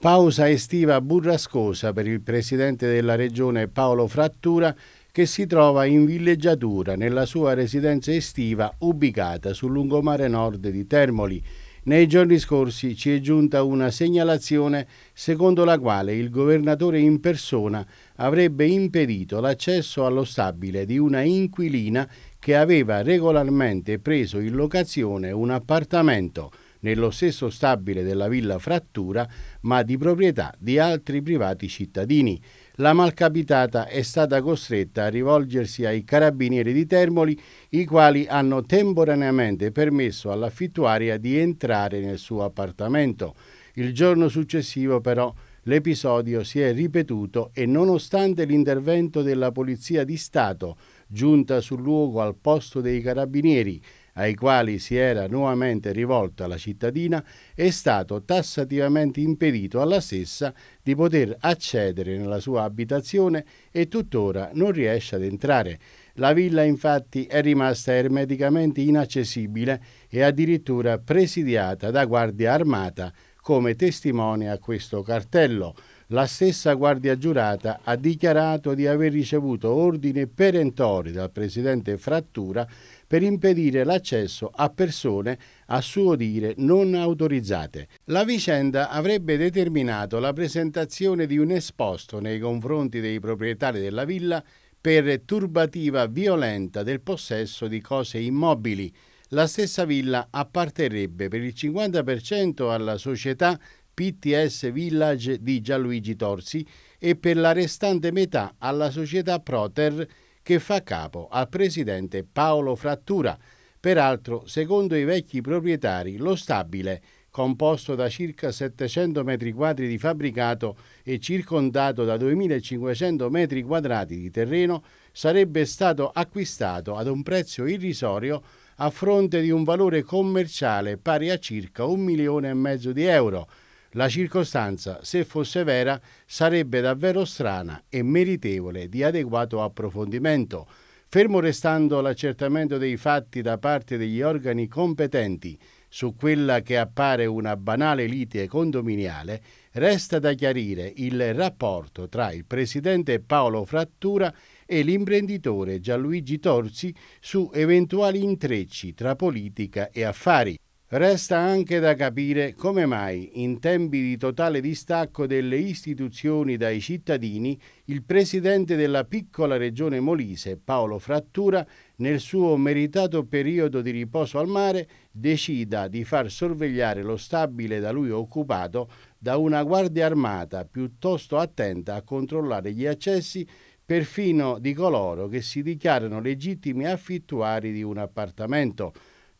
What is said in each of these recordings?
Pausa estiva burrascosa per il presidente della regione Paolo Frattura che si trova in villeggiatura nella sua residenza estiva ubicata sul lungomare nord di Termoli. Nei giorni scorsi ci è giunta una segnalazione secondo la quale il governatore in persona avrebbe impedito l'accesso allo stabile di una inquilina che aveva regolarmente preso in locazione un appartamento nello stesso stabile della Villa Frattura, ma di proprietà di altri privati cittadini. La malcapitata è stata costretta a rivolgersi ai carabinieri di Termoli, i quali hanno temporaneamente permesso all'affittuaria di entrare nel suo appartamento. Il giorno successivo però L'episodio si è ripetuto e nonostante l'intervento della Polizia di Stato, giunta sul luogo al posto dei carabinieri, ai quali si era nuovamente rivolta la cittadina, è stato tassativamente impedito alla stessa di poter accedere nella sua abitazione e tuttora non riesce ad entrare. La villa infatti è rimasta ermeticamente inaccessibile e addirittura presidiata da guardia armata, come testimonia questo cartello la stessa guardia giurata ha dichiarato di aver ricevuto ordini perentori dal presidente Frattura per impedire l'accesso a persone a suo dire non autorizzate. La vicenda avrebbe determinato la presentazione di un esposto nei confronti dei proprietari della villa per turbativa violenta del possesso di cose immobili. La stessa villa apparterebbe per il 50% alla società PTS Village di Gianluigi Torsi e per la restante metà alla società Proter che fa capo al presidente Paolo Frattura. Peraltro, secondo i vecchi proprietari, lo stabile, composto da circa 700 metri quadri di fabbricato e circondato da 2500 metri quadrati di terreno, sarebbe stato acquistato ad un prezzo irrisorio a fronte di un valore commerciale pari a circa un milione e mezzo di euro, la circostanza, se fosse vera, sarebbe davvero strana e meritevole di adeguato approfondimento, fermo restando l'accertamento dei fatti da parte degli organi competenti su quella che appare una banale lite condominiale, resta da chiarire il rapporto tra il presidente Paolo Frattura e l'imprenditore Gianluigi Torzi su eventuali intrecci tra politica e affari. Resta anche da capire come mai, in tempi di totale distacco delle istituzioni dai cittadini, il presidente della piccola regione Molise, Paolo Frattura, nel suo meritato periodo di riposo al mare, decida di far sorvegliare lo stabile da lui occupato da una guardia armata piuttosto attenta a controllare gli accessi perfino di coloro che si dichiarano legittimi affittuari di un appartamento.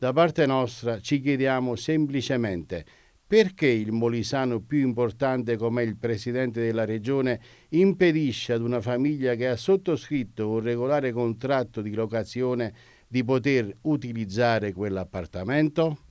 Da parte nostra ci chiediamo semplicemente perché il molisano più importante come il presidente della regione impedisce ad una famiglia che ha sottoscritto un regolare contratto di locazione di poter utilizzare quell'appartamento?